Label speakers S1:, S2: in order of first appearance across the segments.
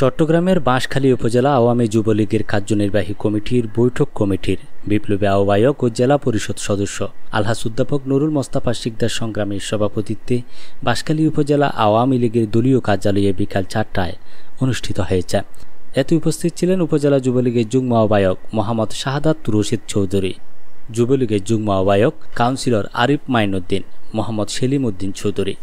S1: চট্টগ্রামের বাঁশখালী উপজেলা আওয়ামী যুবলীগের কার্যনির্বাহী কমিটির বৈঠক কমিটির বিপ্লবী আহ্বায়ক ও জেলা পরিষদ সদস্য আলহাসুদ্দাপক নুরুল মোস্তাফা শিকদার সংগ্রামের সভাপতিত্বে বাঁশখালী উপজেলা আওয়ামী লীগের দলীয় কার্যালয়ে বিকাল চারটায় অনুষ্ঠিত হয়েছে এতে উপস্থিত ছিলেন উপজেলা যুবলীগের যুগ্ম আহ্বায়ক মোহাম্মদ শাহাদাত রশিদ চৌধুরী যুবলীগের যুগ্ম আহ্বায়ক কাউন্সিলর আরিফ মাইনুদ্দিন মোহাম্মদ সেলিম উদ্দিন চৌধুরী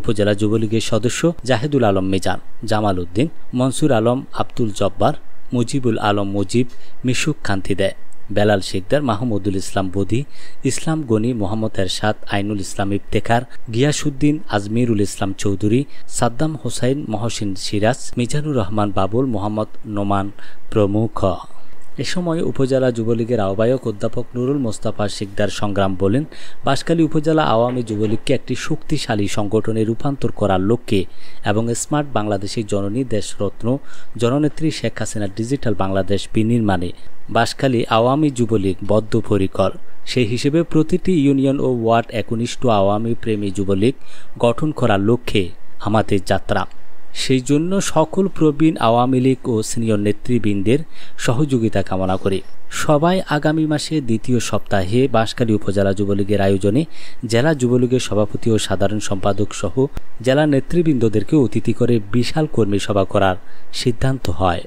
S1: উপজেলা যুবলীগের সদস্য জাহেদুল আলম মেজান জামাল উদ্দিন মনসুর আলম আব্দুল জব্বার মুজিবুল আলম মুজিব মিশুক খান্তি দেয় বেলাল শেখদার মাহমুদুল ইসলাম বদি ইসলাম গনি মোহাম্মদ এরশাদ আইনুল ইসলাম ইফতেখার গিয়াসুদ্দিন আজমিরুল ইসলাম চৌধুরী সাদ্দাম হোসাইন মহসিন সিরাজ মিজানুর রহমান বাবুল মোহাম্মদ নোমান প্রমুখ এ সময় উপজেলা যুবলীগের আহ্বায়ক অধ্যাপক নুরুল মোস্তাফা শিকদার সংগ্রাম বলেন বাঁশখালী উপজেলা আওয়ামী যুবলীগকে একটি শক্তিশালী সংগঠনে রূপান্তর করার লক্ষ্যে এবং স্মার্ট বাংলাদেশের জননী দেশরত্ন জননেত্রী শেখ হাসিনার ডিজিটাল বাংলাদেশ বিনির্মাণে বাঁশখালী আওয়ামী যুবলীগ বদ্ধপরিকর সেই হিসেবে প্রতিটি ইউনিয়ন ও ওয়ার্ড একনিষ্ঠ আওয়ামী প্রেমী যুবলীগ গঠন করার লক্ষ্যে আমাদের যাত্রা সেই জন্য সকল প্রবীণ আওয়ামী লীগ ও সিনিয়র নেতৃবৃন্দের সহযোগিতা কামনা করি সবাই আগামী মাসে দ্বিতীয় সপ্তাহে বাঁশখালী উপজেলা যুবলীগের আয়োজনে জেলা যুবলীগের সভাপতি ও সাধারণ সম্পাদক সহ জেলা নেতৃবৃন্দদেরকে অতিথি করে বিশাল কর্মী সভা করার সিদ্ধান্ত হয়